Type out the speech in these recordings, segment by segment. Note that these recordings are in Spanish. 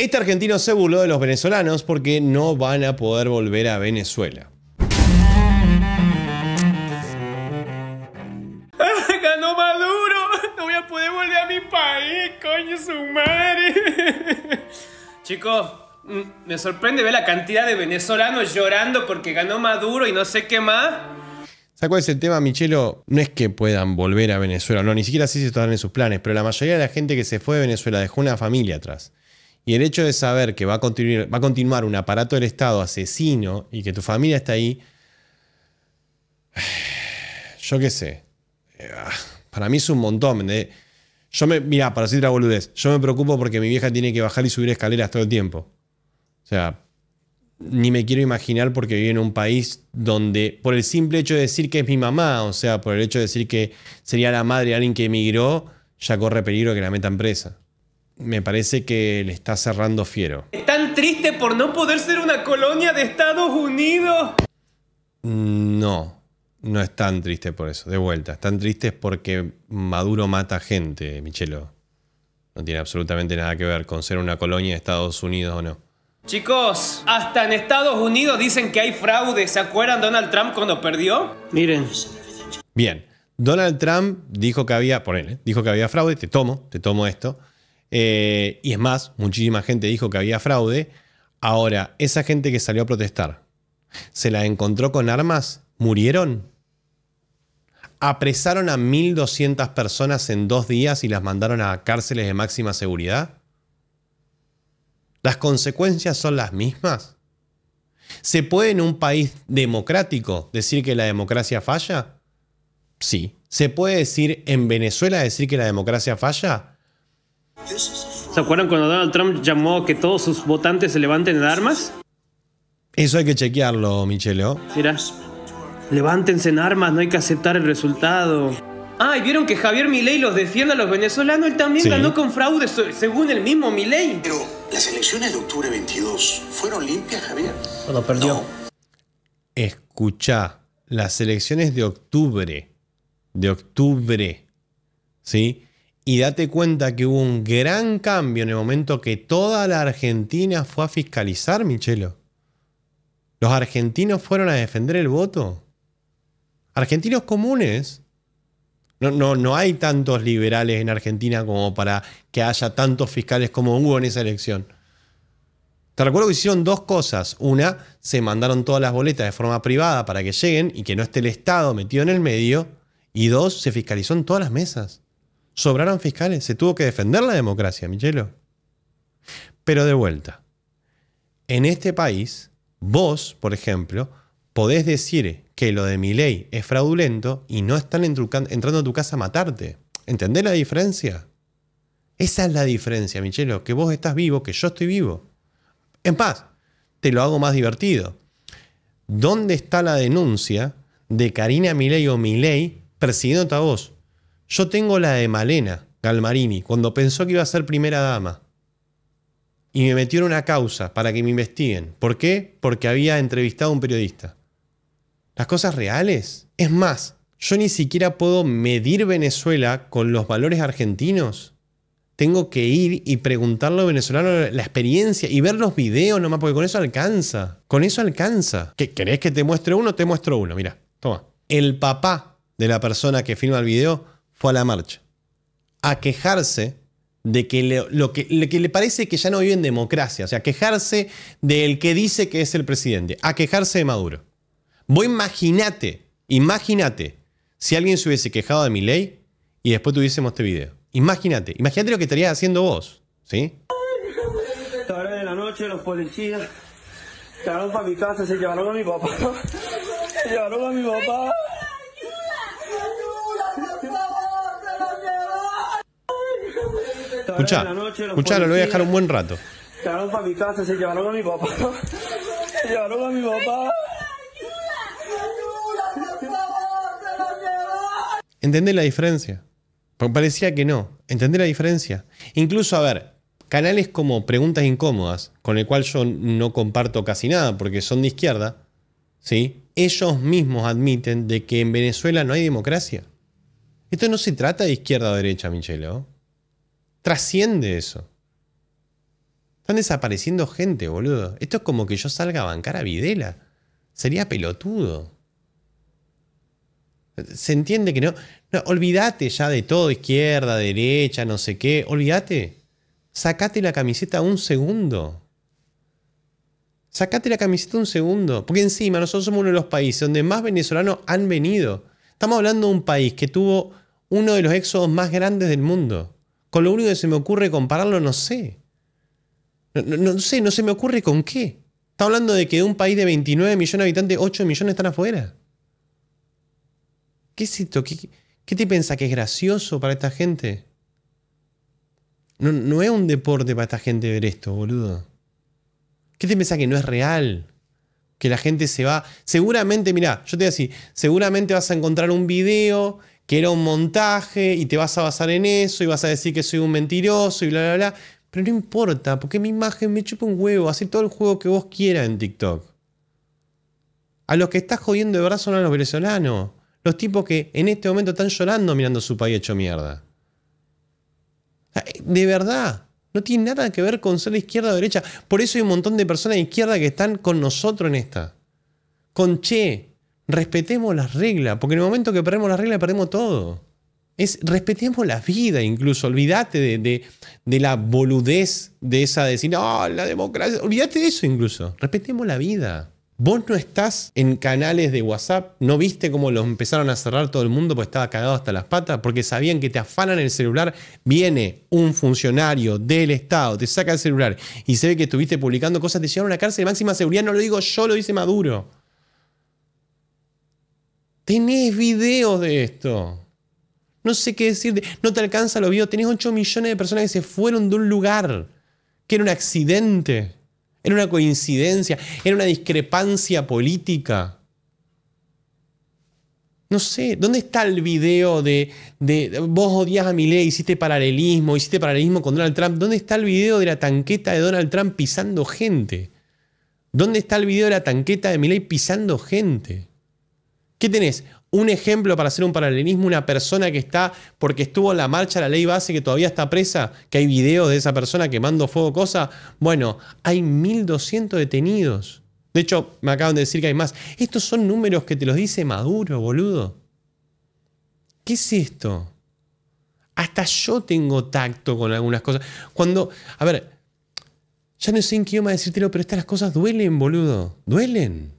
Este argentino se burló de los venezolanos porque no van a poder volver a Venezuela. Ah, ¡Ganó Maduro! ¡No voy a poder volver a mi país, coño, su madre! Chicos, mm, me sorprende ver la cantidad de venezolanos llorando porque ganó Maduro y no sé qué más. Sacó ese tema, Michelo? No es que puedan volver a Venezuela, no, ni siquiera así se están en sus planes, pero la mayoría de la gente que se fue de Venezuela dejó una familia atrás. Y el hecho de saber que va a, continuar, va a continuar un aparato del Estado asesino y que tu familia está ahí, yo qué sé, para mí es un montón. Mirá, yo me, mira, para decir la boludez, yo me preocupo porque mi vieja tiene que bajar y subir escaleras todo el tiempo. O sea, ni me quiero imaginar porque vive en un país donde, por el simple hecho de decir que es mi mamá, o sea, por el hecho de decir que sería la madre de alguien que emigró, ya corre peligro que la metan presa me parece que le está cerrando fiero. ¿Tan triste por no poder ser una colonia de Estados Unidos? Mm, no, no es tan triste por eso, de vuelta. Están tristes porque Maduro mata gente, Michelo. No tiene absolutamente nada que ver con ser una colonia de Estados Unidos o no. Chicos, hasta en Estados Unidos dicen que hay fraude. ¿Se acuerdan Donald Trump cuando perdió? Miren. Bien, Donald Trump dijo que había, él. dijo que había fraude, te tomo, te tomo esto. Eh, y es más, muchísima gente dijo que había fraude. Ahora, esa gente que salió a protestar, ¿se la encontró con armas? ¿Murieron? ¿Apresaron a 1.200 personas en dos días y las mandaron a cárceles de máxima seguridad? ¿Las consecuencias son las mismas? ¿Se puede en un país democrático decir que la democracia falla? Sí. ¿Se puede decir en Venezuela decir que la democracia falla? ¿Se acuerdan cuando Donald Trump llamó que todos sus votantes se levanten en armas? Eso hay que chequearlo, Micheleo. ¿oh? Mira, levántense en armas, no hay que aceptar el resultado. Ah, y vieron que Javier Milei los defiende a los venezolanos, él también ganó con fraude, según el mismo Milei. Pero las elecciones de octubre 22 fueron limpias, Javier. Cuando perdió. Escucha, las elecciones de octubre, de octubre, ¿sí? y date cuenta que hubo un gran cambio en el momento que toda la Argentina fue a fiscalizar, Michelo. Los argentinos fueron a defender el voto. Argentinos comunes. No, no, hay tantos liberales en Argentina como para que haya tantos fiscales como hubo en esa elección. Te recuerdo que hicieron dos cosas. Una, se mandaron todas las boletas de forma privada para que lleguen y que no esté el Estado metido en el medio. Y dos, se fiscalizó en todas las mesas sobraron fiscales. Se tuvo que defender la democracia, Michelo. Pero de vuelta, en este país, vos, por ejemplo, podés decir que lo de mi ley es fraudulento y no están entrando a tu casa a matarte. ¿Entendés la diferencia? Esa es la diferencia, Michelo, que vos estás vivo, que yo estoy vivo. En paz, te lo hago más divertido. ¿Dónde está la denuncia de Karina Milei o Milei persiguiendo a vos? Yo tengo la de Malena Galmarini, cuando pensó que iba a ser primera dama. Y me metió una causa para que me investiguen. ¿Por qué? Porque había entrevistado a un periodista. Las cosas reales. Es más, yo ni siquiera puedo medir Venezuela con los valores argentinos. Tengo que ir y preguntarle a venezolano la experiencia y ver los videos nomás, porque con eso alcanza. Con eso alcanza. ¿Qué, ¿Querés que te muestre uno? Te muestro uno. Mira, toma. El papá de la persona que filma el video fue a la marcha, a quejarse de que, lo que, le, parece que ya no vive en democracia, o sea, a quejarse del que dice que es el presidente, a quejarse de Maduro. Vos imagínate, imagínate, si alguien se hubiese quejado de mi ley y después tuviésemos este video. Imagínate, imagínate lo que estarías haciendo vos, ¿sí? Tarde de la noche, los policías para mi casa, se llevaron a mi papá, se llevaron a mi papá. Escuchá, lo voy a dejar un buen rato. a mi papá. ¿Entendés la diferencia? Porque parecía que no. ¿Entendés la diferencia? Incluso, a ver, canales como Preguntas Incómodas, con el cual yo no comparto casi nada porque son de izquierda, ¿sí? ellos mismos admiten de que en Venezuela no hay democracia. Esto no se trata de izquierda o derecha, Michelo trasciende eso. Están desapareciendo gente, boludo. Esto es como que yo salga a bancar a Videla. Sería pelotudo. Se entiende que no. olvídate ya de todo, izquierda, derecha, no sé qué. Olvídate. Sacate la camiseta un segundo. Sacate la camiseta un segundo. Porque encima nosotros somos uno de los países donde más venezolanos han venido. Estamos hablando de un país que tuvo uno de los éxodos más grandes del mundo. Con lo único que se me ocurre compararlo, no sé. No, sé, no se me ocurre con qué. Está hablando de que de un país de 29 millones de habitantes, 8 millones están afuera. ¿Qué es esto? ¿Qué, te piensa que es gracioso para esta gente? No, no es un deporte para esta gente ver esto, boludo. ¿Qué te piensa que no es real? que la gente se va. Seguramente, mirá, yo te voy a decir, seguramente vas a encontrar un video que era un montaje y te vas a basar en eso y vas a decir que soy un mentiroso y bla, bla, bla. Pero no importa, porque mi imagen me chupa un huevo, hace todo el juego que vos quieras en TikTok. A los que estás jodiendo de verdad son a los venezolanos. Los tipos que en este momento están llorando mirando su país hecho mierda. Eh, de verdad. No tiene nada que ver con ser izquierda o derecha. Por eso hay un montón de personas de izquierda que están con nosotros en esta. Con che, respetemos las reglas, porque en el momento que perdemos las reglas perdemos todo. Es respetemos la vida, incluso. Olvídate de, de, la boludez de esa de decir, oh, la democracia. Olvídate de eso, incluso. Respetemos la vida. Vos no estás en canales de WhatsApp, no viste cómo los empezaron a cerrar todo el mundo porque estaba cagado hasta las patas, porque sabían que te afanan el celular. Viene un funcionario del Estado, te saca el celular y se ve que estuviste publicando cosas, te llevaron a la cárcel. Máxima seguridad, no lo digo yo, lo dice Maduro. Tenés videos de esto. No sé qué decir No te alcanza lo vio. Tenés 8 millones de personas que se fueron de un lugar. Que era un accidente. Era una coincidencia. Era una discrepancia política. No sé, ¿dónde está el video de, de vos odias a Milei, hiciste paralelismo, hiciste paralelismo con Donald Trump? ¿Dónde está el video de la tanqueta de Donald Trump pisando gente? ¿Dónde está el video de la tanqueta de Milei pisando gente? ¿Qué tenés? Un ejemplo para hacer un paralelismo, una persona que está, porque estuvo en la marcha la ley base, que todavía está presa, que hay videos de esa persona quemando fuego, cosa. Bueno, hay 1.200 detenidos. De hecho, me acaban de decir que hay más. Estos son números que te los dice Maduro, boludo. ¿Qué es esto? Hasta yo tengo tacto con algunas cosas. Cuando, a ver, ya no sé en qué idioma decírtelo, pero estas cosas duelen, boludo. Duelen.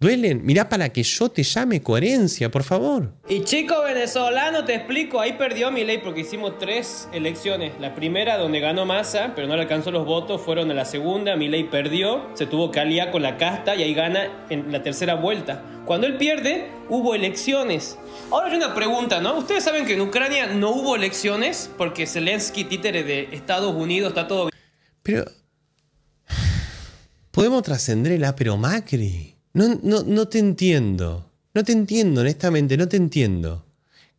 Duelen, mirá para que yo te llame coherencia, por favor. Y chico venezolano, te explico, ahí perdió mi porque hicimos tres elecciones. La primera donde ganó Massa, pero no le alcanzó los votos, fueron a la segunda, mi perdió, se tuvo que aliar con la casta y ahí gana en la tercera vuelta. Cuando él pierde, hubo elecciones. Ahora hay una pregunta, ¿no? Ustedes saben que en Ucrania no hubo elecciones porque Zelensky, títere de Estados Unidos, está todo... bien Pero... Podemos trascender el pero Macri. No, no, no te entiendo. No te entiendo, honestamente, no te entiendo.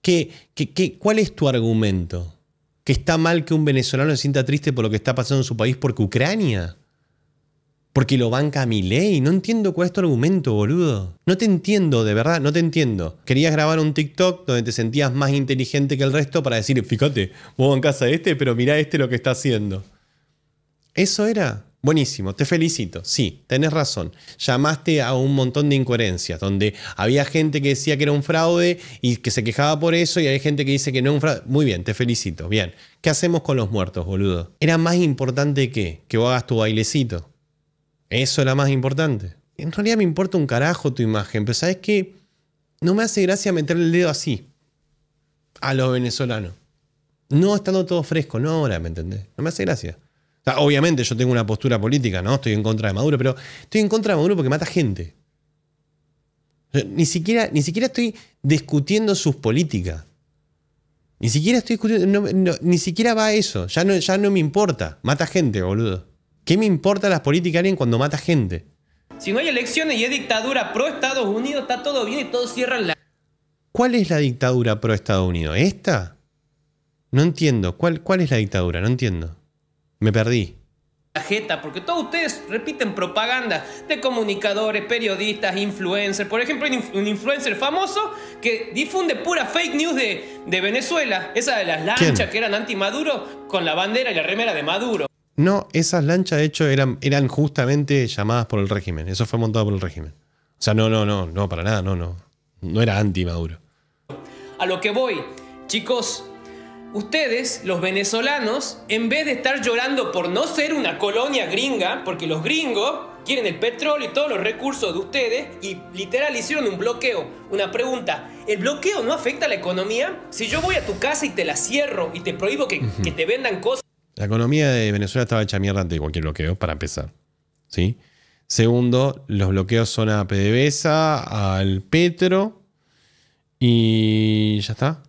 ¿Qué, qué, qué, cuál es tu argumento? ¿Que está mal que un venezolano se sienta triste por lo que está pasando en su país porque Ucrania? Porque lo banca a mi ley. No entiendo cuál es tu argumento, boludo. No te entiendo, de verdad, no te entiendo. Querías grabar un TikTok donde te sentías más inteligente que el resto para decir, fíjate, vos casa a este, pero mirá este lo que está haciendo. ¿Eso era? Buenísimo, te felicito. Sí, tenés razón. Llamaste a un montón de incoherencias, donde había gente que decía que era un fraude y que se quejaba por eso, y hay gente que dice que no es un fraude. Muy bien, te felicito. Bien. ¿Qué hacemos con los muertos, boludo? Era más importante que que vos hagas tu bailecito. Eso era más importante. En realidad me importa un carajo tu imagen, pero ¿sabes qué? No me hace gracia meterle el dedo así a los venezolanos. No estando todo fresco, no ahora, ¿me entendés? No me hace gracia obviamente yo tengo una postura política, ¿no? Estoy en contra de Maduro, pero estoy en contra de Maduro porque mata gente. ni, siquiera, ni siquiera estoy discutiendo sus políticas. Ni siquiera estoy discutiendo, ni siquiera va a eso. Ya no, ya no me importa. Mata gente, boludo. ¿Qué me importa las políticas de alguien cuando mata gente? Si no hay elecciones y hay dictadura pro Estados Unidos, está todo bien y todos cierran la. ¿Cuál es la dictadura pro Estados Unidos? ¿Esta? No entiendo. ¿Cuál, cuál es la dictadura? No entiendo. Me perdí. Jeta, porque todos ustedes repiten propaganda de comunicadores, periodistas, influencers. Por ejemplo, un influencer famoso que difunde pura fake news de, Venezuela, esa de las lanchas que eran anti-Maduro, con la bandera y la remera de Maduro. No, esas lanchas, de hecho, eran, eran justamente llamadas por el régimen. Eso fue montado por el régimen. O sea, no, no, no, no, para nada, no, no. No era anti-Maduro. A lo que voy, chicos, Ustedes, los venezolanos, en vez de estar llorando por no ser una colonia gringa, porque los gringos quieren el petróleo y todos los recursos de ustedes, y literal hicieron un bloqueo. Una pregunta, ¿el bloqueo no afecta a la economía? Si yo voy a tu casa y te la cierro y te prohíbo que, te vendan cosas... La economía de Venezuela estaba hecha mierda ante cualquier bloqueo, para empezar. ¿Sí? Segundo, los bloqueos son a PDVSA, al Petro y ya está.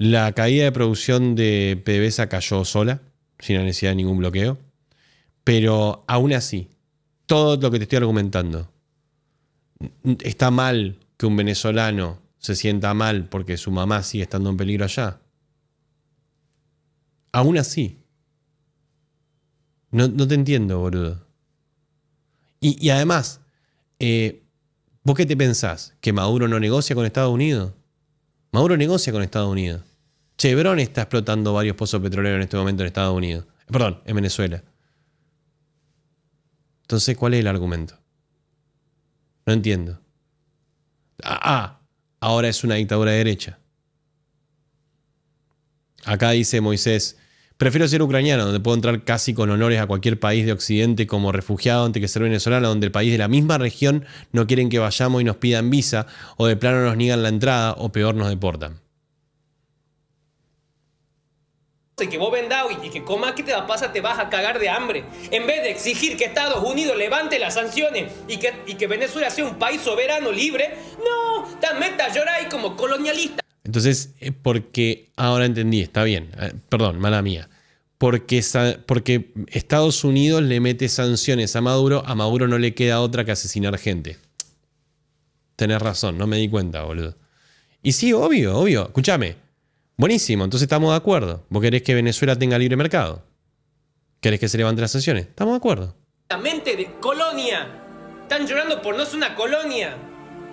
La caída de producción de PDVSA cayó sola, sin la necesidad de ningún bloqueo. Pero aún así, todo lo que te estoy argumentando, está mal que un venezolano se sienta mal porque su mamá sigue estando en peligro allá. Aún así. No, te entiendo, boludo. Y, además, eh, ¿vos qué te pensás? ¿Que Maduro no negocia con Estados Unidos? Maduro negocia con Estados Unidos. Chevron está explotando varios pozos petroleros en este momento en Estados Unidos. Perdón, en Venezuela. Entonces, ¿cuál es el argumento? No entiendo. Ah, ah, ahora es una dictadura de derecha. Acá dice Moisés, prefiero ser ucraniano, donde puedo entrar casi con honores a cualquier país de Occidente como refugiado antes que ser venezolano, donde el país de la misma región no quieren que vayamos y nos pidan visa, o de plano nos niegan la entrada, o peor nos deportan. y que vos y que como ¿qué te va a pasar? Te vas a cagar de hambre. En vez de exigir que Estados Unidos levante las sanciones y que, que Venezuela sea un país soberano, libre, no, también llorar ahí como colonialista. Entonces, eh, porque ahora entendí, está bien, eh, perdón, mala mía. Porque, porque Estados Unidos le mete sanciones a Maduro, a Maduro no le queda otra que asesinar gente. Tenés razón, no me di cuenta, boludo. Y sí, obvio, obvio. Escúchame, Buenísimo, entonces estamos de acuerdo. Vos querés que Venezuela tenga libre mercado. Querés que se levanten las sanciones. Estamos de acuerdo. La mente de colonia. Están llorando por no ser una colonia.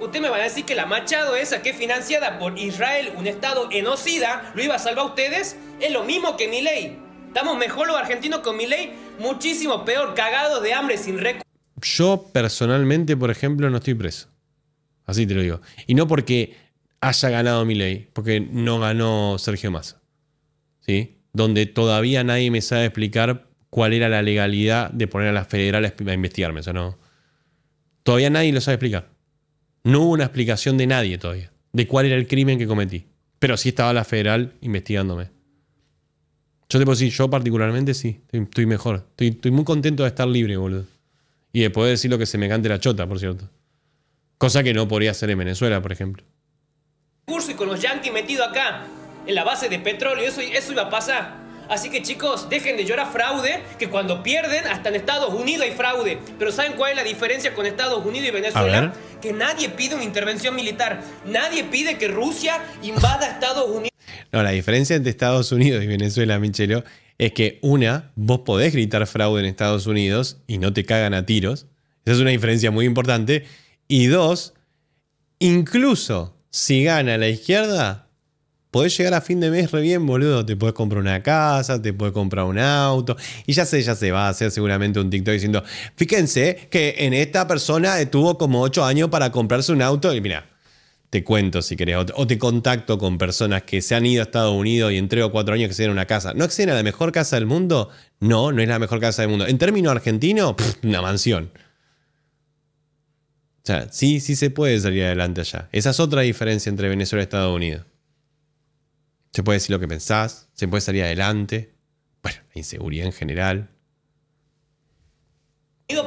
Usted me van a decir que la Machado esa que es financiada por Israel, un estado enocida, lo iba a salvar a ustedes. Es lo mismo que mi ley. Estamos mejor los argentinos con mi ley, muchísimo peor, cagados de hambre sin recursos. Yo personalmente, por ejemplo, no estoy preso. Así te lo digo. Y no porque haya ganado mi ley porque no ganó Sergio Massa. ¿Sí? Donde todavía nadie me sabe explicar cuál era la legalidad de poner a las federales a investigarme. O no. Todavía nadie lo sabe explicar. No hubo una explicación de nadie todavía de cuál era el crimen que cometí. Pero sí estaba la federal investigándome. Yo te puedo decir, yo particularmente sí, estoy, mejor. Estoy, estoy, muy contento de estar libre, boludo. Y de poder decir lo que se me cante la chota, por cierto. Cosa que no podría hacer en Venezuela, por ejemplo y con los yankees metidos acá en la base de petróleo, eso, eso iba a pasar. Así que chicos, dejen de llorar fraude, que cuando pierden, hasta en Estados Unidos hay fraude. Pero ¿saben cuál es la diferencia con Estados Unidos y Venezuela? Que nadie pide una intervención militar, nadie pide que Rusia invada Estados Unidos. No, la diferencia entre Estados Unidos y Venezuela, Michelo, es que una, vos podés gritar fraude en Estados Unidos y no te cagan a tiros. Esa es una diferencia muy importante. Y dos, incluso si gana la izquierda, podés llegar a fin de mes re bien, boludo. Te podés comprar una casa, te podés comprar un auto. Y ya sé, ya se va a hacer seguramente un TikTok diciendo, fíjense que en esta persona tuvo como 8 años para comprarse un auto. Y mira, te cuento si querés, o te, contacto con personas que se han ido a Estados Unidos y en 4 años que se a una casa. ¿No acceden a la mejor casa del mundo? No, no es la mejor casa del mundo. En términos argentinos, una mansión. O sea, sí, sí se puede salir adelante allá. Esa es otra diferencia entre Venezuela y Estados Unidos. Se puede decir lo que pensás, se puede salir adelante. Bueno, la inseguridad en general.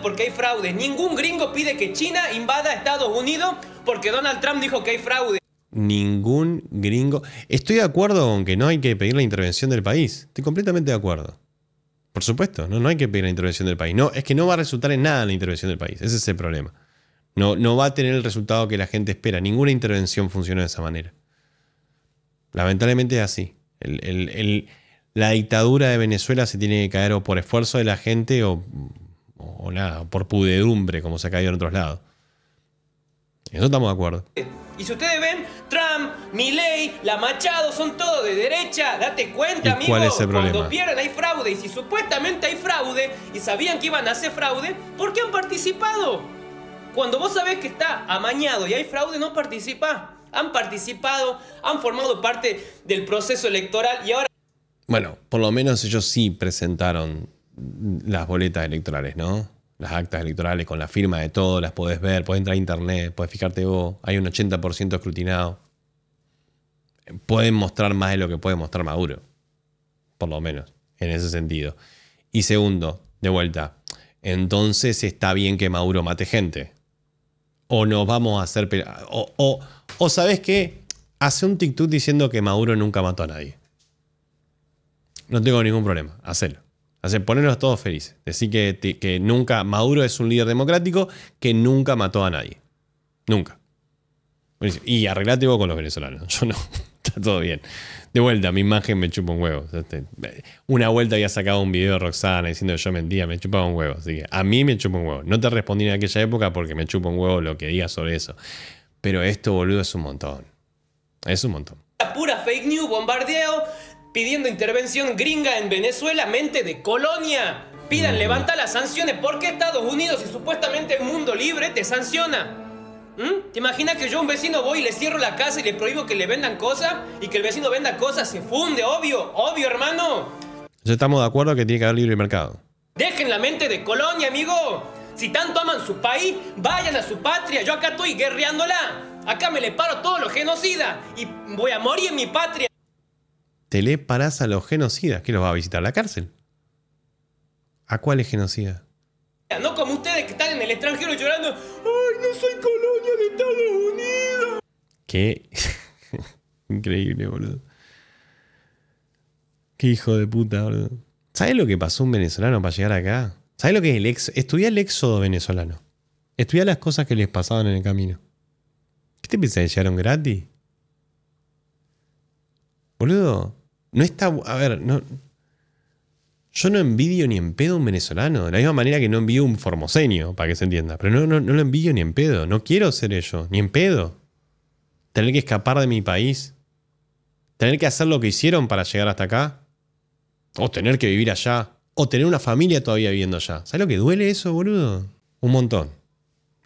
Porque hay fraude. Ningún gringo pide que China invada a Estados Unidos porque Donald Trump dijo que hay fraude. Ningún gringo. Estoy de acuerdo con que no hay que pedir la intervención del país. Estoy completamente de acuerdo. Por supuesto, no, no hay que pedir la intervención del país. No, es que no va a resultar en nada la intervención del país. Ese es el problema. No, no va a tener el resultado que la gente espera. Ninguna intervención funciona de esa manera. Lamentablemente es así. la dictadura de Venezuela se tiene que caer o por esfuerzo de la gente o, nada, por pudedumbre, como se ha caído en otros lados. eso estamos de acuerdo. Y si ustedes ven, Trump, Milley, la Machado, son todos de derecha. Date cuenta, amigo. Cuál es el problema? Cuando pierden hay fraude. Y si supuestamente hay fraude y sabían que iban a hacer fraude, ¿por qué han participado? Cuando vos sabés que está amañado y hay fraude, no participa. Han participado, han formado parte del proceso electoral y ahora... Bueno, por lo menos ellos sí presentaron las boletas electorales, ¿no? Las actas electorales con la firma de todo, las podés ver, podés entrar a internet, podés fijarte vos, hay un 80% escrutinado. Pueden mostrar más de lo que puede mostrar Maduro, por lo menos, en ese sentido. Y segundo, de vuelta, entonces está bien que Maduro mate gente o nos vamos a hacer O, o, sabes qué, hace un TikTok diciendo que Maduro nunca mató a nadie. No tengo ningún problema, hacelo. Hacer, ponernos todos felices. Decir que, que nunca, Maduro es un líder democrático que nunca mató a nadie. Nunca. Y arreglate vos con los venezolanos. Yo no está todo bien. De vuelta, mi imagen me chupa un huevo. Una vuelta había sacado un video de Roxana diciendo que yo mentía, me chupaba un huevo. Así que a mí me chupa un huevo. No te respondí en aquella época porque me chupa un huevo lo que digas sobre eso. Pero esto, boludo, es un montón. Es un montón. Pura fake news, bombardeo, pidiendo intervención gringa en Venezuela, mente de colonia. Pidan, mm. levantar las sanciones porque Estados Unidos y supuestamente el mundo libre te sanciona. ¿Mm? ¿Te imaginas que yo un vecino voy y le cierro la casa y le prohíbo que le vendan cosas? Y que el vecino venda cosas, se funde, obvio, obvio, hermano. Ya estamos de acuerdo que tiene que haber libre mercado. Dejen la mente de colonia, amigo. Si tanto aman su país, vayan a su patria. Yo acá estoy guerreándola. Acá me le paro a todos los genocidas y voy a morir en mi patria. ¿Te le paras a los genocidas? Que los va a visitar la cárcel? ¿A cuál es genocida? No como ustedes que están en el extranjero llorando. ¡Ay, no soy Qué increíble, boludo. Qué hijo de puta, boludo. ¿Sabes lo que pasó un venezolano para llegar acá? ¿Sabes lo que es el éxodo? Estudié el éxodo venezolano. Estudiá las cosas que les pasaban en el camino. ¿Qué te pensás llegaron gratis? Boludo, no está. A ver, no. Yo no envidio ni en pedo a un venezolano. De la misma manera que no envidio un formoseño, para que se entienda. Pero no, no, no lo envidio ni en pedo. No quiero ser ello, ni en pedo tener que escapar de mi país, tener que hacer lo que hicieron para llegar hasta acá, o tener que vivir allá, o tener una familia todavía viviendo allá. ¿Sabes lo que duele eso, boludo? Un montón.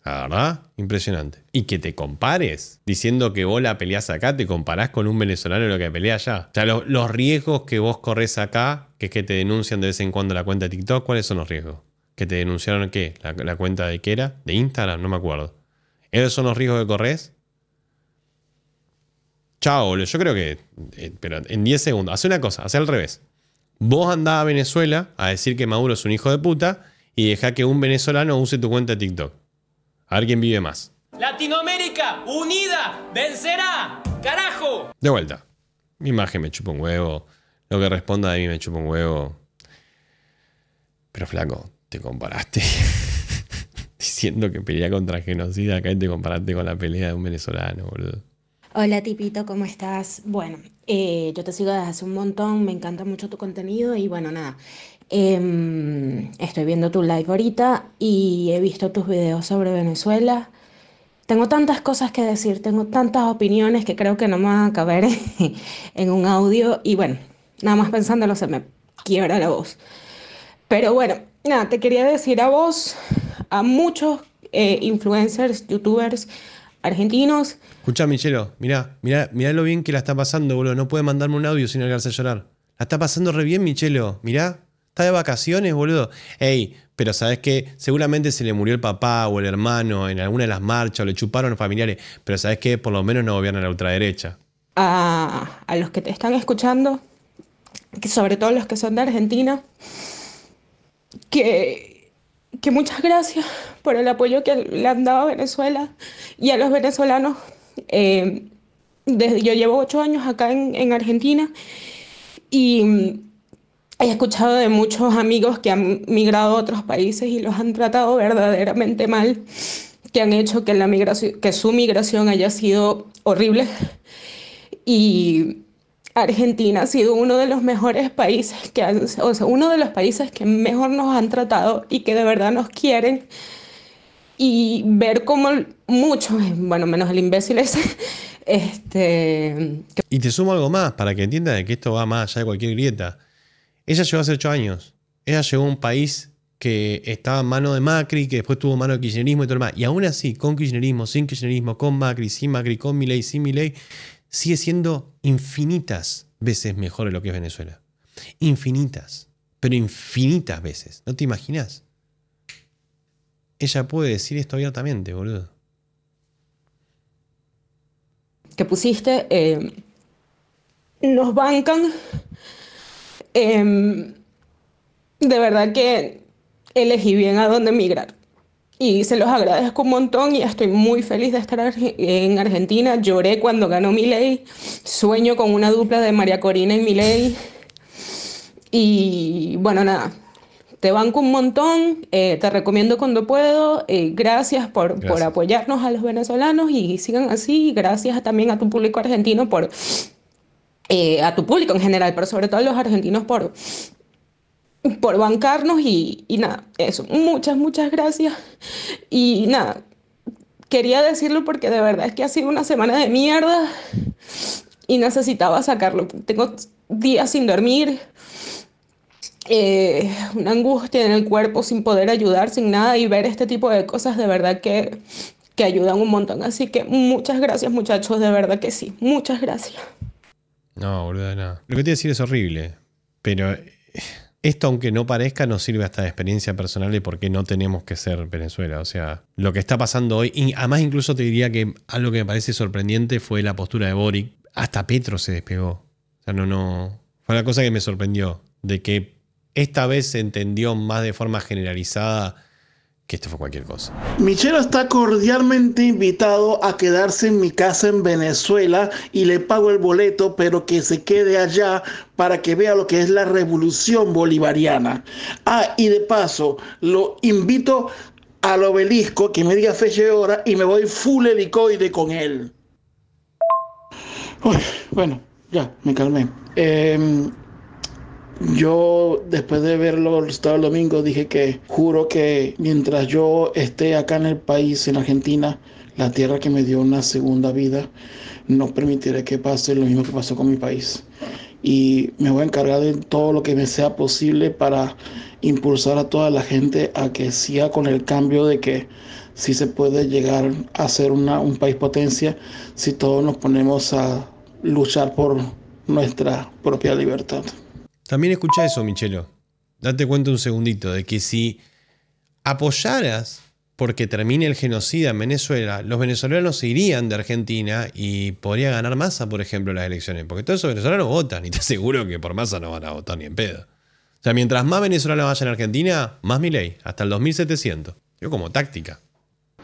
La verdad, impresionante. Y que te compares, diciendo que vos la peleás acá, te comparás con un venezolano lo que pelea allá. O sea, los, riesgos que vos corres acá, que es que te denuncian de vez en cuando la cuenta de TikTok, ¿cuáles son los riesgos? ¿Que te denunciaron qué? ¿La, la cuenta de qué era? ¿De Instagram? No me acuerdo. ¿Esos son los riesgos que corres? Chao, boludo. Yo creo que. Eh, pero en 10 segundos. Hace una cosa, hace al revés. Vos andá a Venezuela a decir que Maduro es un hijo de puta y deja que un venezolano use tu cuenta de TikTok. A ver quién vive más. Latinoamérica unida vencerá. ¡Carajo! De vuelta. Mi imagen me chupa un huevo. Lo que responda de mí me chupa un huevo. Pero flaco, te comparaste. Diciendo que pelea contra genocida, acá y te comparaste con la pelea de un venezolano, boludo. Hola Tipito, ¿cómo estás? Bueno, eh, yo te sigo desde hace un montón, me encanta mucho tu contenido y bueno, nada, em, estoy viendo tu live ahorita y he visto tus videos sobre Venezuela. Tengo tantas cosas que decir, tengo tantas opiniones que creo que no me van a caber en un audio y bueno, nada más pensándolo se me quiebra la voz. Pero bueno, nada, te quería decir a vos, a muchos eh, influencers, youtubers, argentinos. Escucha, Michelo, mirá, mirá, mirá lo bien que la está pasando, boludo. No puede mandarme un audio sin alcanzar a llorar. La está pasando re bien, Michelo, mirá. Está de vacaciones, boludo. Ey, pero sabes que seguramente se le murió el papá o el hermano en alguna de las marchas o le chuparon los familiares. Pero sabes que por lo menos no gobierna la ultraderecha. A, los que te están escuchando, que sobre todo los que son de Argentina, que, que muchas gracias por el apoyo que le han dado a Venezuela y a los venezolanos. Eh, yo llevo ocho años acá en, Argentina y mm, he escuchado de muchos amigos que han migrado a otros países y los han tratado verdaderamente mal, que han hecho que, la migración, que su migración haya sido horrible. Y Argentina ha sido uno de los mejores países que o sea, uno de los países que mejor nos han tratado y que de verdad nos quieren y ver cómo mucho, eh, bueno, menos el imbécil ese, este... Y te sumo algo más para que entiendas de que esto va más allá de cualquier grieta. Ella llegó hace ocho años. Ella llegó a un país que estaba en mano de Macri, que después tuvo mano de kirchnerismo y todo lo demás. Y aún así, con kirchnerismo, sin kirchnerismo, con Macri, sin Macri, con Milei, sin Milei, sigue siendo infinitas veces mejor de lo que es Venezuela. Infinitas, pero infinitas veces. ¿No te imaginas? ella puede decir esto abiertamente, boludo. Que pusiste, eh, nos bancan. Em, de verdad que elegí bien a dónde emigrar. Y se los agradezco un montón y estoy muy feliz de estar en Argentina. Lloré cuando ganó mi ley. Sueño con una dupla de María Corina y mi ley. Y bueno, nada, te banco un montón, eh, te recomiendo cuando puedo. Eh, gracias, por, por, apoyarnos a los venezolanos y sigan así. Gracias también a tu público argentino por. Eh, a tu público en general, pero sobre todo a los argentinos por, por bancarnos y, y nada, eso. Muchas, muchas gracias. Y nada, quería decirlo porque de verdad es que ha sido una semana de mierda y necesitaba sacarlo. Tengo días sin dormir. Eh, una angustia en el cuerpo sin poder ayudar, sin nada, y ver este tipo de cosas de verdad que, que ayudan un montón. Así que muchas gracias muchachos, de verdad que sí, muchas gracias. No, boludo, de nada. Lo que te voy a decir es horrible, pero eh, esto, aunque no parezca, nos sirve hasta de experiencia personal de por qué no tenemos que ser Venezuela. O sea, lo que está pasando hoy, y además incluso te diría que algo que me parece sorprendente fue la postura de Boric. Hasta Petro se despegó. O sea, no, no. Fue la cosa que me sorprendió, de que esta vez se entendió más de forma generalizada que esto fue cualquier cosa. Michelo está cordialmente invitado a quedarse en mi casa en Venezuela y le pago el boleto, pero que se quede allá para que vea lo que es la revolución bolivariana. Ah, y de paso, lo invito al obelisco que me diga fecha y hora y me voy full helicoide con él. bueno, ya, me calmé. Em, yo, después de verlo el sábado domingo, dije que juro que mientras yo esté acá en el país, en Argentina, la tierra que me dio una segunda vida, no permitiré que pase lo mismo que pasó con mi país. Y me voy a encargar de todo lo que me sea posible para impulsar a toda la gente a que siga con el cambio de que sí se puede llegar a ser un país potencia si todos nos ponemos a luchar por nuestra propia libertad. También escucha eso, Michelo. Date cuenta un segundito de que si apoyaras porque termine el genocida en Venezuela, los venezolanos se irían de Argentina y podría ganar masa, por ejemplo, las elecciones. Porque todos esos venezolanos votan y te aseguro que por masa no van a votar ni en pedo. O sea, mientras más venezolanos vaya en Argentina, más mi ley, hasta el 2700. Yo como táctica.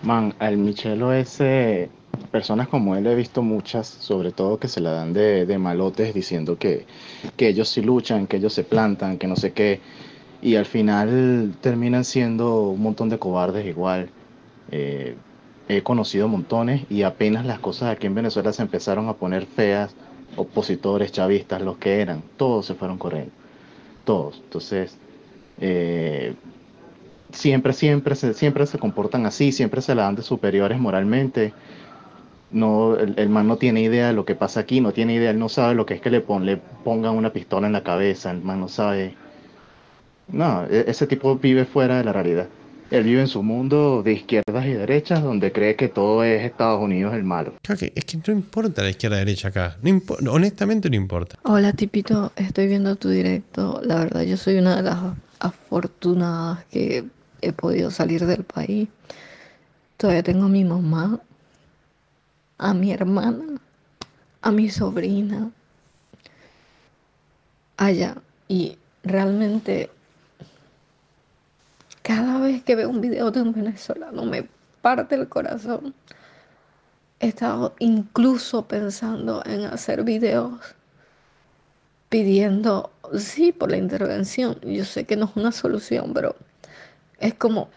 Man, al Michelo ese personas como él he visto muchas, sobre todo que se la dan de, malotes diciendo que, ellos sí luchan, que ellos se plantan, que no sé qué, y al final terminan siendo un montón de cobardes igual. Eh, he conocido montones y apenas las cosas aquí en Venezuela se empezaron a poner feas, opositores, chavistas, los que eran, todos se fueron corriendo, todos. Entonces, eh, siempre, siempre, siempre se comportan así, siempre se la dan de superiores moralmente no, el, el, man no tiene idea de lo que pasa aquí, no tiene idea, él no sabe lo que es que le, pon, le pongan una pistola en la cabeza, el man no sabe. No, e, ese tipo vive fuera de la realidad. Él vive en su mundo de izquierdas y derechas donde cree que todo es Estados Unidos el malo. es que no importa la izquierda y derecha acá. No honestamente no importa. Hola, Tipito. Estoy viendo tu directo. La verdad, yo soy una de las afortunadas que he podido salir del país. Todavía tengo a mi mamá a mi hermana, a mi sobrina, allá. Y realmente cada vez que veo un video de un venezolano me parte el corazón. He estado incluso pensando en hacer videos pidiendo, sí, por la intervención. Yo sé que no es una solución, pero es como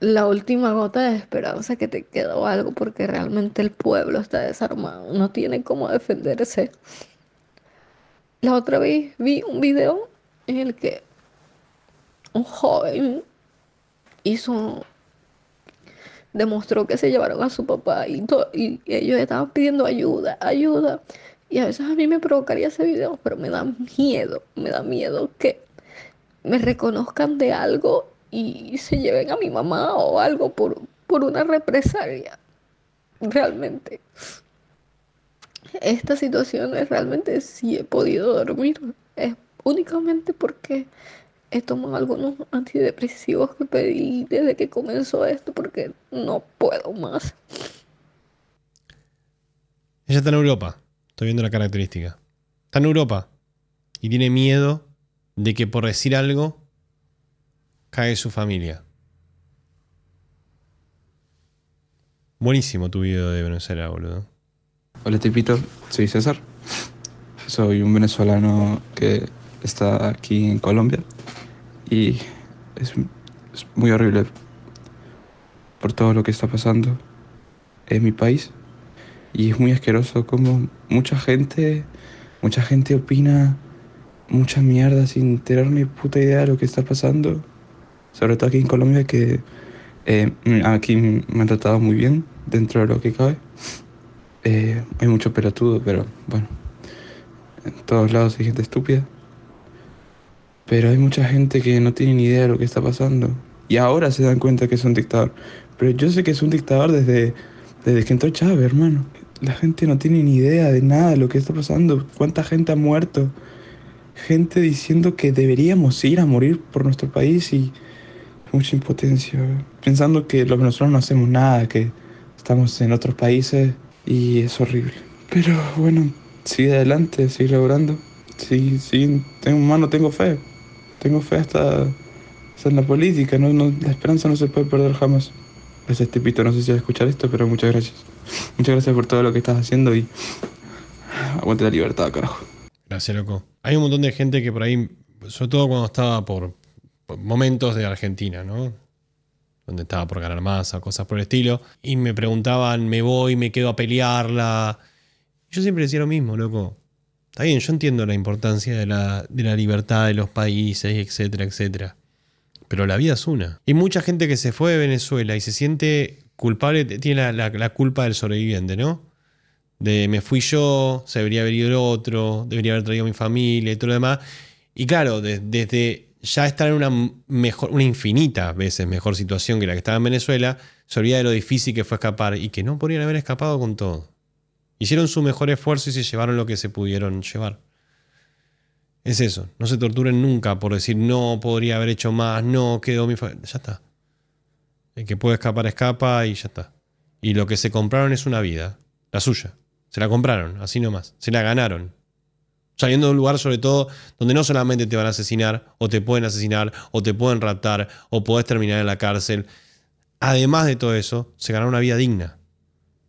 la última gota de esperanza que te quedó algo porque realmente el pueblo está desarmado, no tiene cómo defenderse. La otra vez vi un video en el que un joven hizo demostró que se llevaron a su papá y, y ellos estaban pidiendo ayuda, ayuda. Y a veces a mí me provocaría ese video, pero me da miedo, me da miedo que me reconozcan de algo y se lleven a mi mamá o algo por, por una represalia. Realmente. esta situación es realmente si he podido dormir. Es únicamente porque he tomado algunos antidepresivos que pedí desde que comenzó esto porque no puedo más. Ella está en Europa. Estoy viendo la característica. Está en Europa. Y tiene miedo de que por decir algo cae su familia. Buenísimo tu video de Venezuela, boludo. Hola, Tipito. Soy César. Soy un venezolano que está aquí en Colombia y es, muy horrible por todo lo que está pasando en mi país y es muy asqueroso como mucha gente mucha gente opina mucha mierda sin tener ni puta idea de lo que está pasando sobre todo aquí en Colombia, que eh, mm, aquí me han tratado muy bien dentro de lo que cabe. Eh, hay mucho pelotudo, pero bueno, en todos lados hay gente estúpida. Pero hay mucha gente que no tiene ni idea de lo que está pasando. Y ahora se dan cuenta que es un dictador. Pero yo sé que es un dictador desde, desde que entró Chávez, hermano. La gente no tiene ni idea de nada de lo que está pasando. ¿Cuánta gente ha muerto? Gente diciendo que deberíamos ir a morir por nuestro país y, mucha impotencia, pensando que los venezolanos no hacemos nada, que estamos en otros países y es horrible. Pero bueno, sigue adelante, sigue logrando. Sí, sí, tengo, mano, tengo fe. Tengo fe hasta, en la política, ¿no? No, la esperanza no se puede perder jamás. Gracias, Tepito, no sé si vas a escuchar esto, pero muchas gracias. Muchas gracias por todo lo que estás haciendo y aguante la libertad, carajo. Gracias, loco. Hay un montón de gente que por ahí, sobre todo cuando estaba por, momentos de Argentina, ¿no? Donde estaba por ganar masa, cosas por el estilo. Y me preguntaban, me voy, me quedo a pelearla. Yo siempre decía lo mismo, loco. Está bien, yo entiendo la importancia de la, libertad de los países, etcétera, etcétera. Pero la vida es una. Y mucha gente que se fue de Venezuela y se siente culpable, tiene la, culpa del sobreviviente, ¿no? de me fui yo, se debería haber ido el otro, debería haber traído a mi familia y todo lo demás. Y claro, desde ya estar en una mejor, una infinita veces mejor situación que la que estaba en Venezuela, se olvida de lo difícil que fue escapar y que no podrían haber escapado con todo. Hicieron su mejor esfuerzo y se llevaron lo que se pudieron llevar. Es eso, no se torturen nunca por decir no, podría haber hecho más, no, quedó mi Ya está. El que puede escapar, escapa y ya está. Y lo que se compraron es una vida, la suya. Se la compraron, así nomás. Se la ganaron, Saliendo de un lugar, sobre todo, donde no solamente te van a asesinar, o te pueden asesinar, o te pueden raptar, o podés terminar en la cárcel. Además de todo eso, se gana una vida digna.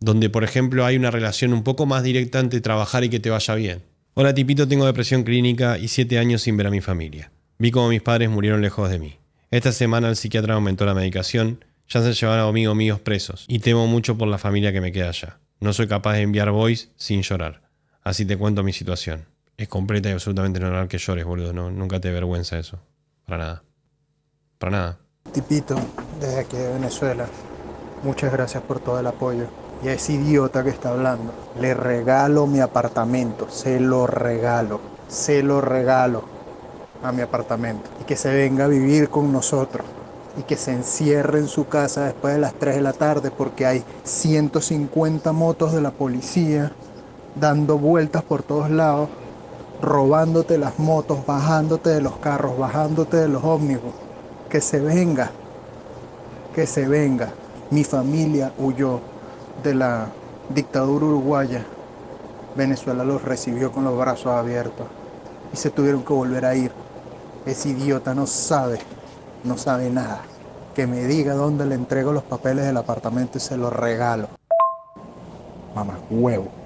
Donde, por ejemplo, hay una relación un poco más directa entre trabajar y que te vaya bien. Hola, tipito, tengo depresión clínica y siete años sin ver a mi familia. Vi como mis padres murieron lejos de mí. Esta semana el psiquiatra aumentó la medicación, ya se llevaron a amigos míos presos, y temo mucho por la familia que me queda allá. No soy capaz de enviar voice sin llorar. Así te cuento mi situación es completa y absolutamente normal que llores, boludo. No, nunca te avergüenza eso. Para nada. Para nada. Tipito, desde aquí de Venezuela, muchas gracias por todo el apoyo. Y a ese idiota que está hablando, le regalo mi apartamento. Se lo regalo. Se lo regalo a mi apartamento. Y que se venga a vivir con nosotros y que se encierre en su casa después de las 3 de la tarde porque hay 150 motos de la policía dando vueltas por todos lados robándote las motos, bajándote de los carros, bajándote de los ómnibus. Que se venga, que se venga. Mi familia huyó de la dictadura uruguaya. Venezuela los recibió con los brazos abiertos y se tuvieron que volver a ir. Ese idiota no sabe, no sabe nada. Que me diga dónde le entrego los papeles del apartamento y se los regalo. Mamá, huevo.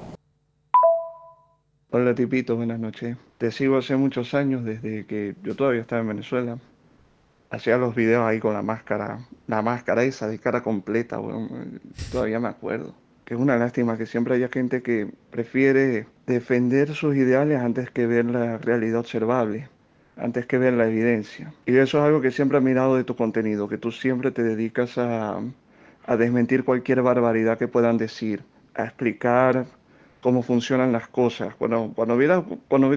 Hola Tipito, buenas noches. Te sigo hace muchos años, desde que yo todavía estaba en Venezuela. Hacía los videos ahí con la máscara, la máscara esa de cara completa, bueno, todavía me acuerdo. Que es una lástima que siempre haya gente que prefiere defender sus ideales antes que ver la realidad observable, antes que ver la evidencia. Y eso es algo que siempre he mirado de tu contenido, que tú siempre te dedicas a, a desmentir cualquier barbaridad que puedan decir, a explicar cómo funcionan las cosas. Cuando, cuando, vi,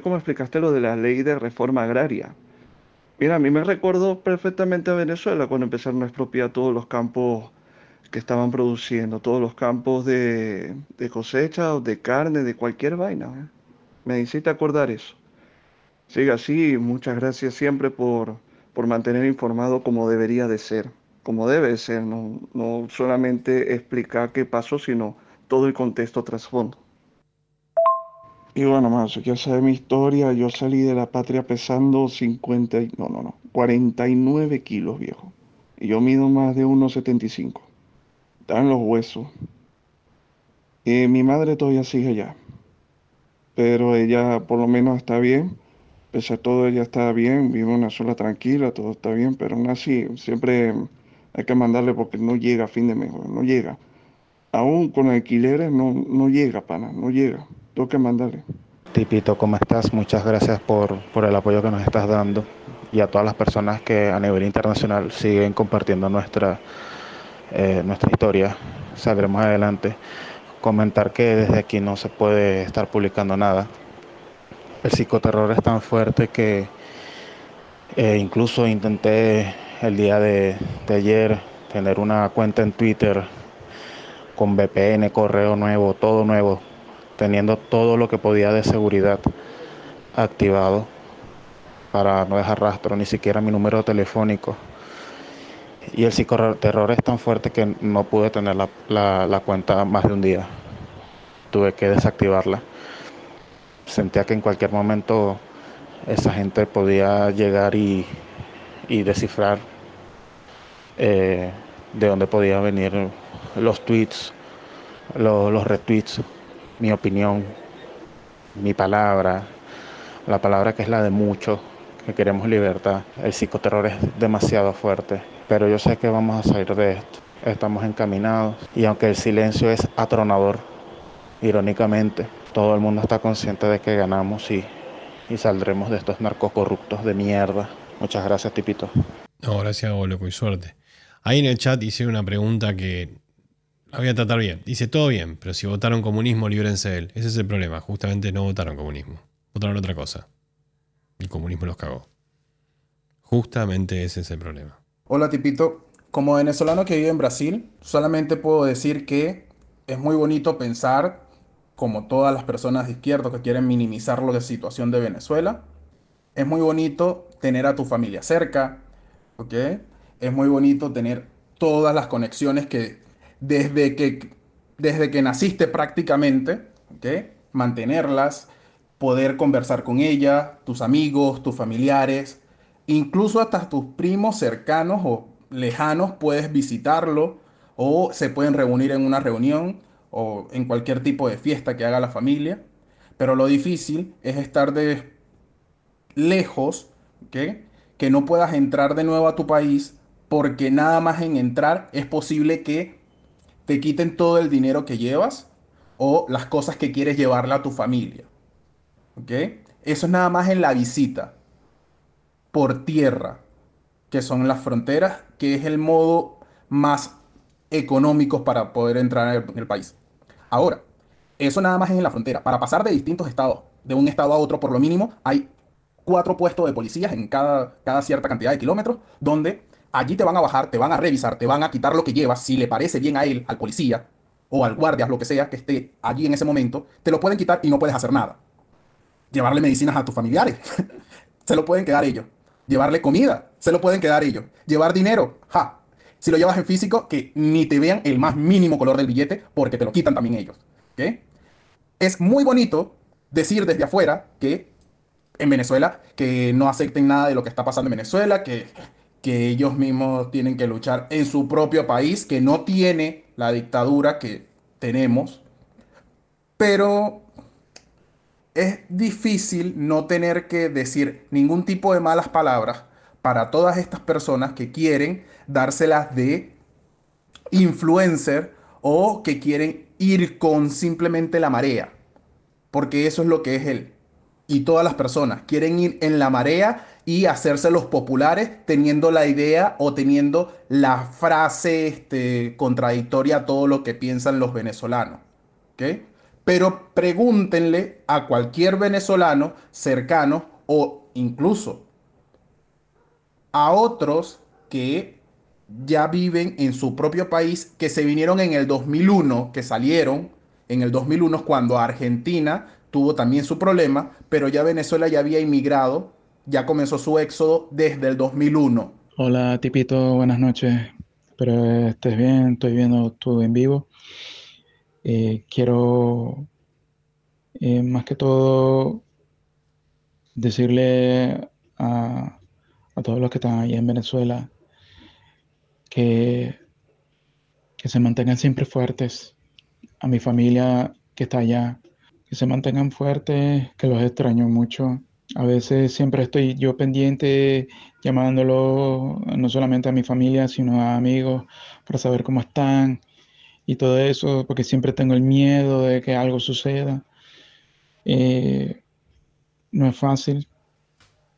cómo explicaste lo de la ley de reforma agraria, mira, a mí me recuerdo perfectamente a Venezuela cuando empezaron a expropiar todos los campos que estaban produciendo, todos los campos de, cosecha de carne, de cualquier vaina. ¿eh? Me hiciste acordar eso. Sigue así, muchas gracias siempre por, por mantener informado como debería de ser, como debe de ser, no solamente explicar qué pasó, sino todo el contexto trasfondo. Y bueno, más, mi historia, yo salí de la patria pesando 50, no, no, no, 49 kilos, viejo. Y yo mido más de 1,75. Están los huesos. mi madre todavía sigue allá. Pero ella por lo menos está bien. Pese a todo, ella está bien. Vive una sola tranquila, todo está bien. Pero aún así, siempre hay que mandarle porque no llega a fin de mes, no llega. Aún con alquileres no, no llega, pana, no llega que mandarle. Tipito, ¿cómo estás? Muchas gracias por, el apoyo que nos estás dando y a todas las personas que a nivel internacional siguen compartiendo nuestra, eh, nuestra historia. Saldremos adelante. Comentar que desde aquí no se puede estar publicando nada. El psicoterror es tan fuerte que eh, incluso intenté el día de ayer tener una cuenta en Twitter con VPN, correo nuevo, todo nuevo, teniendo todo lo que podía de seguridad activado para no dejar rastro, ni siquiera mi número telefónico. Y el psicoterror es tan fuerte que no pude tener la, cuenta más de un día. Tuve que desactivarla. Sentía que en cualquier momento esa gente podía llegar y, descifrar eh, de dónde podían venir los tweets, los retweets mi opinión, mi palabra, la palabra que es la de muchos, que queremos libertad. El psicoterror es demasiado fuerte, pero yo sé que vamos a salir de esto. Estamos encaminados y aunque el silencio es atronador, irónicamente, todo el mundo está consciente de que ganamos y, saldremos de estos corruptos de mierda. Muchas gracias, Tipito. No, gracias, boludo y suerte. Ahí en el chat hice una pregunta que la voy a tratar bien. Dice, todo bien, pero si votaron comunismo, líbrense de él. Ese es el problema. Justamente no votaron comunismo. Votaron otra cosa. El comunismo los cagó. Justamente ese es el problema. Hola, Tipito. Como venezolano que vive en Brasil, solamente puedo decir que es muy bonito pensar, como todas las personas de izquierda que quieren minimizar lo la situación de Venezuela, es muy bonito tener a tu familia cerca, ¿ok? Es muy bonito tener todas las conexiones que desde que, desde que naciste prácticamente, mantenerlas, poder conversar con ella, tus amigos, tus familiares, incluso hasta tus primos cercanos o lejanos puedes visitarlo o se pueden reunir en una reunión o en cualquier tipo de fiesta que haga la familia. Pero lo difícil es estar de lejos, que no puedas entrar de nuevo a tu país porque nada más en entrar es posible que te quiten todo el dinero que llevas o las cosas que quieres llevarle a tu familia. Eso es nada más en la visita por tierra, que son las fronteras, que es el modo más económico para poder entrar en el, país. Ahora, eso nada más es en la frontera. Para pasar de distintos estados, de un estado a otro por lo mínimo, hay cuatro puestos de policías en cada, cada cierta cantidad de kilómetros, donde Allí te van a bajar, te van a revisar, te van a quitar lo que llevas, si le parece bien a él, al policía o al guardia, lo que sea que esté allí en ese momento, te lo pueden quitar y no puedes hacer nada. Llevarle medicinas a tus familiares, se lo pueden quedar ellos. Llevarle comida, se lo pueden quedar ellos. Llevar dinero, ja. Si lo llevas en físico, que ni te vean el más mínimo color del billete, porque te lo quitan también ellos. Es muy bonito decir desde afuera que en Venezuela, que no acepten nada de lo que está pasando en Venezuela, que que ellos mismos tienen que luchar en su propio país, que no tiene la dictadura que tenemos, pero es difícil no tener que decir ningún tipo de malas palabras para todas estas personas que quieren dárselas de influencer o que quieren ir con simplemente la marea, porque eso es lo que es el y todas las personas. Quieren ir en la marea y hacerse los populares teniendo la idea o teniendo la frase este, contradictoria a todo lo que piensan los venezolanos. Pero pregúntenle a cualquier venezolano cercano o incluso a otros que ya viven en su propio país, que se vinieron en el 2001, que salieron en el 2001 cuando Argentina tuvo también su problema, pero ya Venezuela ya había inmigrado, ya comenzó su éxodo desde el 2001. Hola Tipito, buenas noches. Espero estés bien, estoy viendo tú en vivo. Eh, quiero eh, más que todo decirle a, todos los que están ahí en Venezuela que, que se mantengan siempre fuertes. A mi familia que está allá, que se mantengan fuertes, que los extraño mucho. A veces siempre estoy yo pendiente, llamándolo no solamente a mi familia, sino a amigos para saber cómo están y todo eso, porque siempre tengo el miedo de que algo suceda. Eh, no es fácil.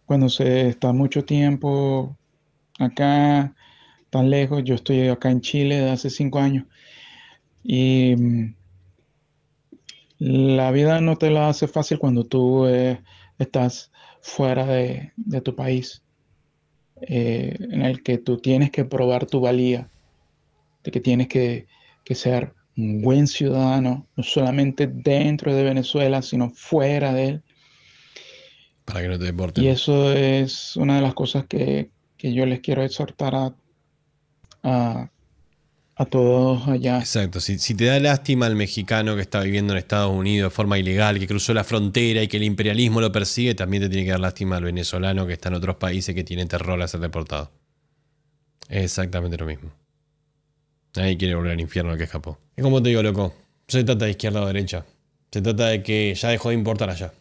Cuando se está mucho tiempo acá, tan lejos, yo estoy acá en Chile de hace cinco años y mm, la vida no te la hace fácil cuando tú eh, estás fuera de, tu país, eh, en el que tú tienes que probar tu valía, de que tienes que, ser un buen ciudadano, no solamente dentro de Venezuela, sino fuera de él. Para que no te deporten. Y eso es una de las cosas que, yo les quiero exhortar a a todos allá. Exacto, si, te da lástima al mexicano que está viviendo en Estados Unidos de forma ilegal, que cruzó la frontera y que el imperialismo lo persigue, también te tiene que dar lástima al venezolano que está en otros países que tiene terror a ser deportado. Es exactamente lo mismo. Ahí quiere volver al infierno al que escapó. Es como te digo, loco, se trata de izquierda o derecha. Se trata de que ya dejó de importar allá.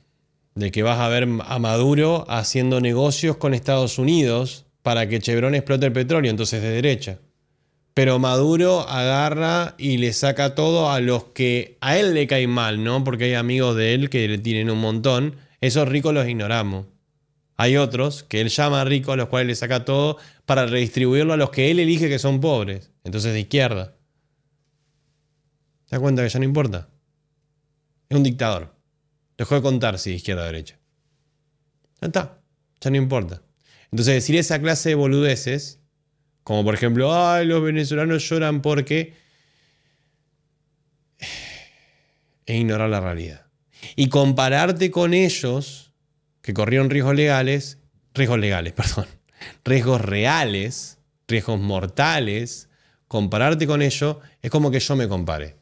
De que vas a ver a Maduro haciendo negocios con Estados Unidos para que Chevron explote el petróleo, entonces de derecha pero Maduro agarra y le saca todo a los que a él le cae mal, ¿no? Porque hay amigos de él que le tienen un montón. Esos ricos los ignoramos. Hay otros que él llama ricos, a los cuales le saca todo para redistribuirlo a los que él elige que son pobres. Entonces de izquierda. ¿Te das cuenta que ya no importa? Es un dictador. Dejó de contar si de izquierda o derecha. Ya está. Ya no importa. Entonces decir esa clase de boludeces como por ejemplo, ay, los venezolanos lloran porque... Es ignorar la realidad. Y compararte con ellos, que corrieron riesgos legales, riesgos legales, perdón, riesgos reales, riesgos mortales, compararte con ellos es como que yo me compare.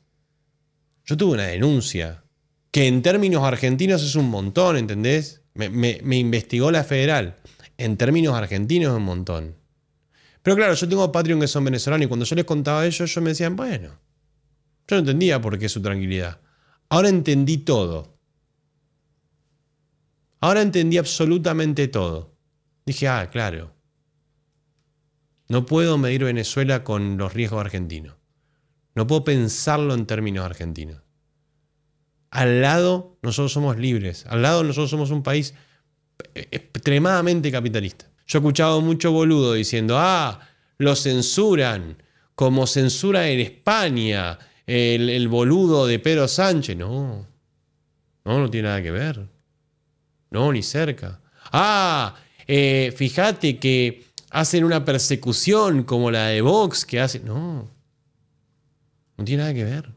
Yo tuve una denuncia, que en términos argentinos es un montón, ¿entendés? Me, me investigó la federal. En términos argentinos es un montón. Pero claro, yo tengo Patreon que son venezolanos y cuando yo les contaba eso, ellos, ellos me decían, bueno, yo no entendía por qué su tranquilidad. Ahora entendí todo. Ahora entendí absolutamente todo. Dije, ah, claro. No puedo medir Venezuela con los riesgos argentinos. No puedo pensarlo en términos argentinos. Al lado nosotros somos libres. Al lado nosotros somos un país eh, extremadamente capitalista. Yo he escuchado mucho boludo diciendo, ah, lo censuran, como censura en España el, boludo de Pedro Sánchez. No, no, no tiene nada que ver. No, ni cerca. Ah, eh, fíjate que hacen una persecución como la de Vox que hace. No, no tiene nada que ver.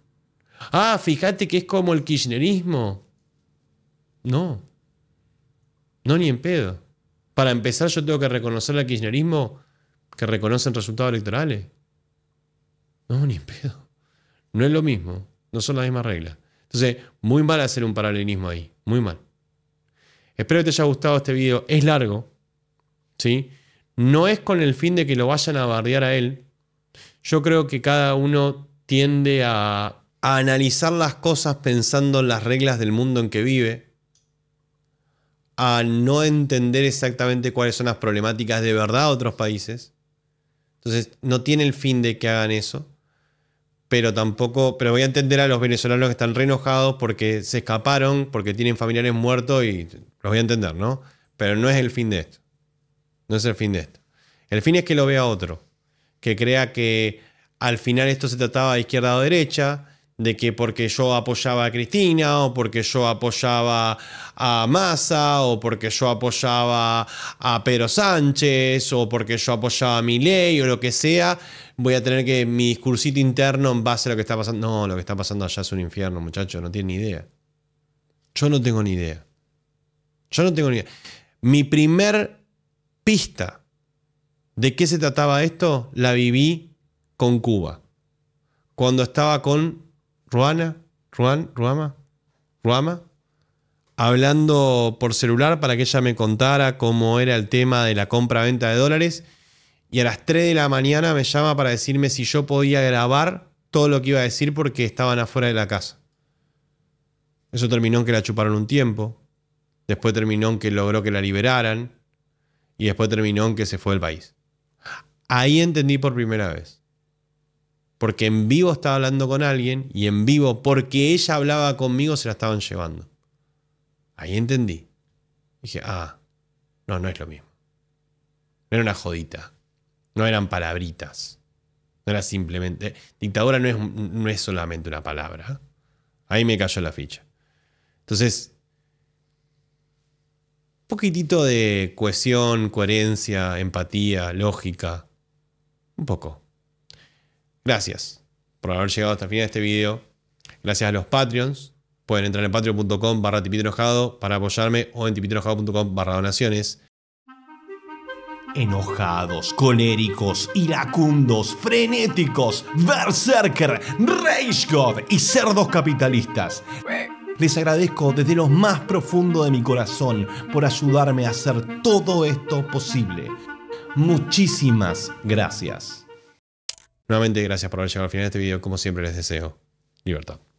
Ah, fíjate que es como el kirchnerismo. No, no ni en pedo. Para empezar, yo tengo que reconocer al kirchnerismo que reconocen resultados electorales. No, ni pedo. No es lo mismo. No son las mismas reglas. Entonces, muy mal hacer un paralelismo ahí. Muy mal. Espero que te haya gustado este video. Es largo. ¿Sí? No es con el fin de que lo vayan a bardear a él. Yo creo que cada uno tiende a analizar las cosas pensando en las reglas del mundo en que vive a no entender exactamente cuáles son las problemáticas de verdad de otros países. Entonces, no tiene el fin de que hagan eso. Pero tampoco, pero voy a entender a los venezolanos que están re enojados porque se escaparon, porque tienen familiares muertos y los voy a entender, ¿no? Pero no es el fin de esto. No es el fin de esto. El fin es que lo vea otro, que crea que al final esto se trataba de izquierda o derecha, de que porque yo apoyaba a Cristina o porque yo apoyaba a Massa o porque yo apoyaba a Pedro Sánchez o porque yo apoyaba a Milei o lo que sea, voy a tener que mi discursito interno en base a lo que está pasando. No, lo que está pasando allá es un infierno, muchachos, no tiene ni idea. Yo no tengo ni idea. Yo no tengo ni idea. Mi primer pista de qué se trataba esto la viví con Cuba. Cuando estaba con Ruana, Juan, Ruama, Ruama, hablando por celular para que ella me contara cómo era el tema de la compra-venta de dólares. Y a las 3 de la mañana me llama para decirme si yo podía grabar todo lo que iba a decir porque estaban afuera de la casa. Eso terminó en que la chuparon un tiempo. Después terminó en que logró que la liberaran. Y después terminó en que se fue del país. Ahí entendí por primera vez porque en vivo estaba hablando con alguien y en vivo, porque ella hablaba conmigo, se la estaban llevando. Ahí entendí. Dije, ah, no, no es lo mismo. No era una jodita. No eran palabritas. No era simplemente. Dictadura no es, no es solamente una palabra. Ahí me cayó la ficha. Entonces, un poquitito de cohesión, coherencia, empatía, lógica. Un poco. Gracias por haber llegado hasta el final de este video. Gracias a los Patreons. Pueden entrar en patreon.com barra enojado para apoyarme o en tipitenojado.com barra donaciones. Enojados, coléricos, iracundos, frenéticos, berserker, rage y cerdos capitalistas. Les agradezco desde lo más profundo de mi corazón por ayudarme a hacer todo esto posible. Muchísimas gracias. Nuevamente, gracias por haber llegado al final de este video. Como siempre, les deseo libertad.